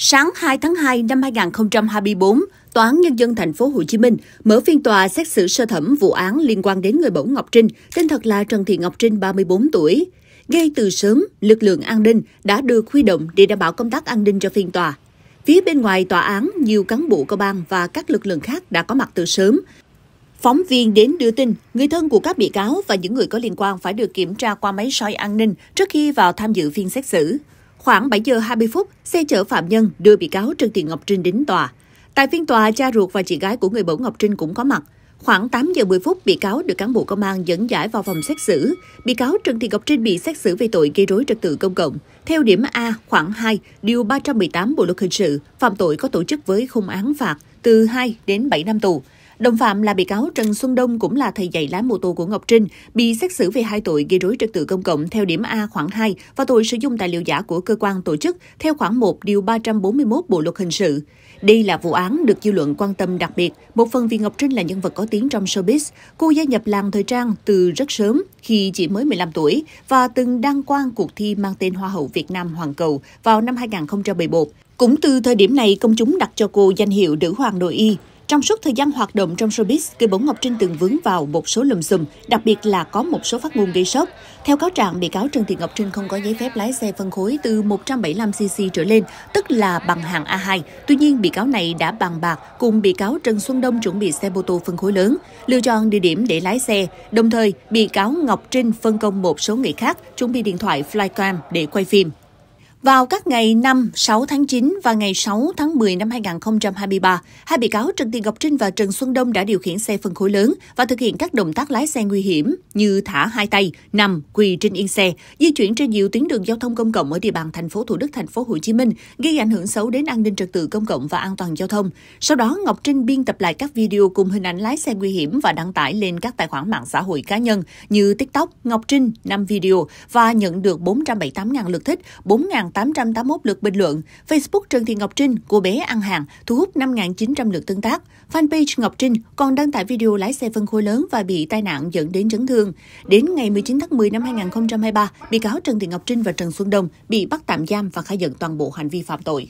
Sáng 2 tháng 2 năm 2024, Tòa án Nhân dân thành phố Hồ Chí Minh mở phiên tòa xét xử sơ thẩm vụ án liên quan đến người mẫu Ngọc Trinh, tên thật là Trần Thị Ngọc Trinh, 34 tuổi. Ngay từ sớm, lực lượng an ninh đã được huy động để đảm bảo công tác an ninh cho phiên tòa. Phía bên ngoài tòa án, nhiều cán bộ công an và các lực lượng khác đã có mặt từ sớm. Phóng viên đến đưa tin, người thân của các bị cáo và những người có liên quan phải được kiểm tra qua máy soi an ninh trước khi vào tham dự phiên xét xử. Khoảng 7 giờ 20 phút, xe chở phạm nhân đưa bị cáo Trần Thị Ngọc Trinh đến tòa. Tại phiên tòa, cha ruột và chị gái của người mẫu Ngọc Trinh cũng có mặt. Khoảng 8 giờ 10 phút, bị cáo được cán bộ công an dẫn giải vào phòng xét xử. Bị cáo Trần Thị Ngọc Trinh bị xét xử về tội gây rối trật tự công cộng. Theo điểm A khoảng 2, điều 318 Bộ luật hình sự, phạm tội có tổ chức với khung án phạt từ 2 đến 7 năm tù. Đồng phạm là bị cáo Trần Xuân Đông cũng là thầy dạy lái mô tô của Ngọc Trinh, bị xét xử về hai tội gây rối trật tự công cộng theo điểm A khoảng 2 và tội sử dụng tài liệu giả của cơ quan tổ chức theo khoảng 1 điều 341 Bộ luật hình sự. Đây là vụ án được dư luận quan tâm đặc biệt, một phần vì Ngọc Trinh là nhân vật có tiếng trong showbiz. Cô gia nhập làng thời trang từ rất sớm khi chỉ mới 15 tuổi và từng đăng quang cuộc thi mang tên Hoa hậu Việt Nam Hoàng Cầu vào năm 2011. Cũng từ thời điểm này, công chúng đặt cho cô danh hiệu nữ hoàng nội y. Trong suốt thời gian hoạt động trong showbiz, cây Bổng Ngọc Trinh từng vướng vào một số lùm xùm, đặc biệt là có một số phát ngôn gây sốc. Theo cáo trạng, bị cáo Trần Thị Ngọc Trinh không có giấy phép lái xe phân khối từ 175cc trở lên, tức là bằng hạng A2. Tuy nhiên, bị cáo này đã bàn bạc cùng bị cáo Trần Xuân Đông chuẩn bị xe mô tô phân khối lớn, lựa chọn địa điểm để lái xe. Đồng thời, bị cáo Ngọc Trinh phân công một số người khác chuẩn bị điện thoại flycam để quay phim. Vào các ngày 5, 6 tháng 9 và ngày 6 tháng 10 năm 2023, hai bị cáo Trần Thị Ngọc Trinh và Trần Xuân Đông đã điều khiển xe phân khối lớn và thực hiện các động tác lái xe nguy hiểm như thả hai tay, nằm, quỳ trên yên xe, di chuyển trên nhiều tuyến đường giao thông công cộng ở địa bàn thành phố Thủ Đức, thành phố Hồ Chí Minh, gây ảnh hưởng xấu đến an ninh trật tự công cộng và an toàn giao thông. Sau đó, Ngọc Trinh biên tập lại các video cùng hình ảnh lái xe nguy hiểm và đăng tải lên các tài khoản mạng xã hội cá nhân như TikTok, Ngọc Trinh 5 video và nhận được 478.000 lượt thích, 4.000 5.881 lượt bình luận, Facebook Trần Thị Ngọc Trinh, cô bé ăn hàng, thu hút 5.900 lượt tương tác. Fanpage Ngọc Trinh còn đăng tải video lái xe phân khối lớn và bị tai nạn dẫn đến chấn thương. Đến ngày 19 tháng 10 năm 2023, bị cáo Trần Thị Ngọc Trinh và Trần Xuân Đông bị bắt tạm giam và khai nhận toàn bộ hành vi phạm tội.